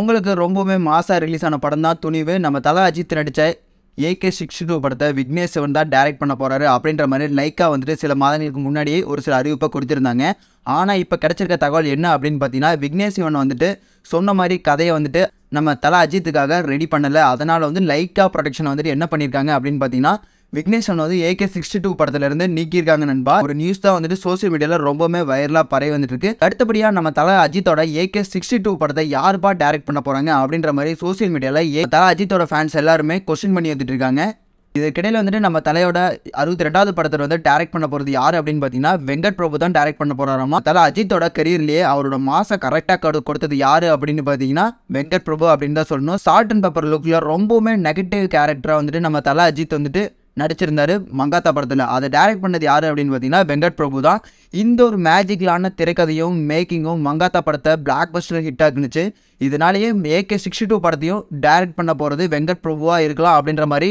உங்களுக்கு ரொம்பவுமே மாசாக ரிலீஸ் ஆன படம் தான் துணிவு நம்ம தலை அஜித் நடித்த ஏகே சிக்ஸ்டி படத்தை விக்னேஷ் சிவன் தான் டைரக்ட் பண்ண போகிறாரு அப்படின்ற மாதிரி லைக்கா வந்துட்டு சில மாதங்களுக்கு முன்னாடியே ஒரு சில அறிவிப்பை கொடுத்துருந்தாங்க ஆனால் இப்போ கிடச்சிருக்க தகவல் என்ன அப்படின்னு பார்த்தீங்கன்னா விக்னேஷ் சிவன் வந்துட்டு சொன்ன மாதிரி கதையை வந்துட்டு நம்ம தலை அஜித்துக்காக ரெடி பண்ணலை அதனால் வந்து லைக்கா ப்ரொடக்ஷன் வந்துட்டு என்ன பண்ணியிருக்காங்க அப்படின்னு பார்த்தீங்கன்னா விக்னேஷன் வந்து ஏகே சிக்ஸ்டி டூ இருந்து நீக்கியிருக்காங்க நண்பா ஒரு நியூஸ் தான் வந்துட்டு சோசியல் மீடியால ரொம்பவுமே வைரலா பரவி வந்துட்டு இருக்கு அடுத்தபடியாக நம்ம தலை அஜித்தோட ஏகே சிக்ஸ்டி டூ படத்தை யாருப்பா டேரக்ட் பண்ண போகிறாங்க அப்படின்ற மாதிரி சோசியல் மீடியாவில் ஏ தலை அஜித்தோட ஃபேன்ஸ் எல்லாருமே கொஸ்டின் பண்ணி வந்துட்டு இருக்காங்க இதற்கிடையில் வந்துட்டு நம்ம தலையோட அறுபத்தி ரெண்டாவது படத்தில் வந்து டேரக்ட் பண்ண போகிறது யார் அப்படின்னு பார்த்தீங்கன்னா வெங்கட் பிரபு தான் டேரக்ட் பண்ண போகிறாராமா தலை அஜித்தோட கரியர்லேயே அவரோட மாசம் கரெக்டாக கொடுத்தது யார் அப்படின்னு பார்த்தீங்கன்னா வெங்கட் பிரபு அப்படின்னு தான் சொல்லணும் சால்ட் அண்ட் பேப்பர் லுக்கில் ரொம்பவுமே நெகட்டிவ் கேரக்டராக வந்துட்டு நம்ம தலை அஜித் வந்துட்டு நடிச்சிருந்தார் மங்காத்தா படத்தில் அதை டைரக்ட் பண்ணது யார் அப்படின்னு பார்த்தீங்கன்னா வெங்கட் பிரபு தான் இந்த ஒரு மேஜிக்கலான திரைக்கதையும் மேக்கிங்கும் மங்காத்தா படத்தை பிளாக் பஸ்டர் ஹிட்டாக இருந்துச்சு இதனாலேயே ஏகே சிக்ஸ்டி டூ படத்தையும் டைரக்ட் பண்ண போகிறது வெங்கட் பிரபுவாக இருக்கலாம் அப்படின்ற மாதிரி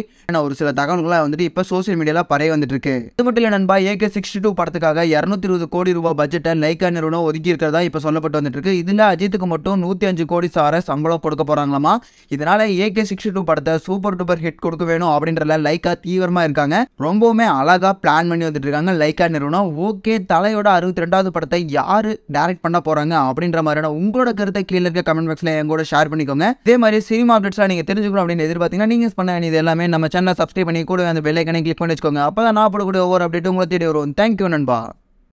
ஒரு சில தகவல்களாக வந்துட்டு இப்போ சோசியல் மீடியாவில் பரவி வந்துட்டு இருக்கு இது மட்டும் இல்லை நண்பா ஏகே சிக்ஸ்டி டூ படத்துக்காக இரநூத்தி இருபது கோடி ரூபாய் பட்ஜெட்டை லைக்கா நிறுவனம் ஒதுக்கி இருக்கிறதா இப்போ சொல்லப்பட்டு வந்துட்டு இருக்கு இதில் அஜித்துக்கு மட்டும் நூற்றி அஞ்சு கோடி சார சம்பளம் கொடுக்க போகிறாங்களாமா இதனால ஏகே சிக்ஸ்டி டூ படத்தை சூப்பர் டூப்பர் ஹிட் கொடுக்க வேணும் அப்படின்றத லைக்கா தீவிரம் பயங்கரமாக இருக்காங்க ரொம்பவுமே அழகா பிளான் பண்ணி வந்துட்டு இருக்காங்க லைக்கா நிறுவனம் ஓகே தலையோட அறுபத்தி ரெண்டாவது படத்தை யார் டேரக்ட் பண்ண போகிறாங்க அப்படின்ற மாதிரியான உங்களோட கருத்தை கீழே இருக்க கமெண்ட் பாக்ஸ்ல என் கூட ஷேர் பண்ணிக்கோங்க இதே மாதிரி சினிமா அப்டேட்ஸ்லாம் நீங்கள் தெரிஞ்சுக்கணும் அப்படின்னு எதிர்பார்த்தீங்கன்னா நீங்கள் பண்ண வேண்டியது எல்லாமே நம்ம சேனல் சப்ஸ்கிரைப் பண்ணி கூட அந்த பெல்லைக்கனை கிளிக் பண்ணி வச்சுக்கோங்க அப்போ தான் நான் போடக்கூடிய ஒவ்வொரு அப்டேட்டும் உங்களை தேடி வருவோம் தேங்க்யூ நண்பா